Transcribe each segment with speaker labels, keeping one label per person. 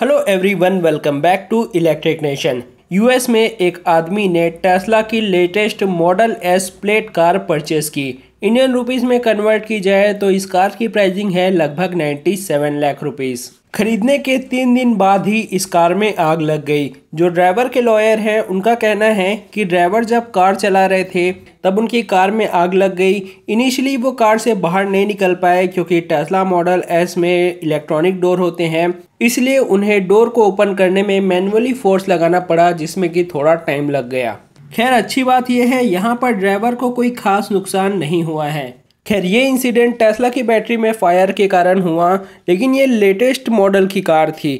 Speaker 1: hello everyone welcome back to electric nation US में एक आदमी ने टेस्ला की latest model S plaid car purchase की इंडियन रुपीज़ में कन्वर्ट की जाए तो इस कार की प्राइसिंग है लगभग 97 लाख रुपीज़ खरीदने के तीन दिन बाद ही इस कार में आग लग गई जो ड्राइवर के लॉयर हैं उनका कहना है कि ड्राइवर जब कार चला रहे थे तब उनकी कार में आग लग गई इनिशियली वो कार से बाहर नहीं निकल पाए क्योंकि टेस्ला मॉडल एस में इलेक्ट्रॉनिक डोर होते हैं इसलिए उन्हें डोर को ओपन करने में मैनुअली फोर्स लगाना पड़ा जिसमें कि थोड़ा टाइम लग गया खैर अच्छी बात यह है यहाँ पर ड्राइवर को कोई खास नुकसान नहीं हुआ है खैर ये इंसिडेंट टेस्ला की बैटरी में फायर के कारण हुआ लेकिन ये लेटेस्ट मॉडल की कार थी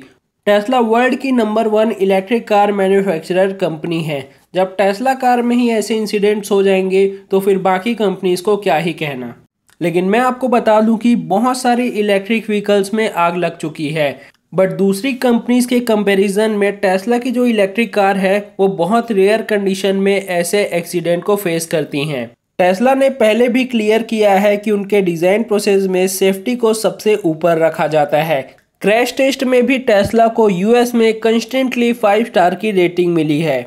Speaker 1: टेस्ला वर्ल्ड की number one electric car manufacturer company है जब टेस्ला कार में ही ऐसे इंसिडेंट्स हो जाएंगे तो फिर बाकी कंपनीज को क्या ही कहना लेकिन मैं आपको बता दूं कि बहुत सारी इलेक्ट्रिक व्हीकल्स में आग लग चुकी है बट दूसरी कंपनीज के कंपैरिजन में टेस्ला की जो इलेक्ट्रिक कार है वो बहुत रेयर कंडीशन में ऐसे एक्सीडेंट को फेस करती हैं टेस्ला ने पहले भी क्लियर किया है कि उनके डिज़ाइन प्रोसेस में सेफ्टी को सबसे ऊपर रखा जाता है क्रैश टेस्ट में भी टेस्ला को यूएस में कंस्टेंटली फाइव स्टार की रेटिंग मिली है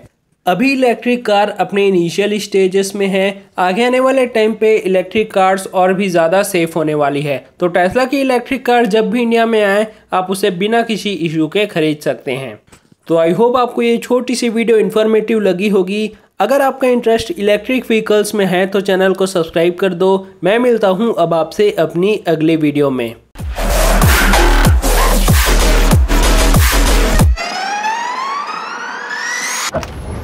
Speaker 1: अभी इलेक्ट्रिक कार अपने इनिशियल स्टेजेस में है आगे आने वाले टाइम पे इलेक्ट्रिक कार्स और भी ज़्यादा सेफ होने वाली है तो टेस्ला की इलेक्ट्रिक कार जब भी इंडिया में आए आप उसे बिना किसी इशू के खरीद सकते हैं तो आई होप आपको ये छोटी सी वीडियो इन्फॉर्मेटिव लगी होगी अगर आपका इंटरेस्ट इलेक्ट्रिक व्हीकल्स में है तो चैनल को सब्सक्राइब कर दो मैं मिलता हूँ अब आपसे अपनी अगली वीडियो में you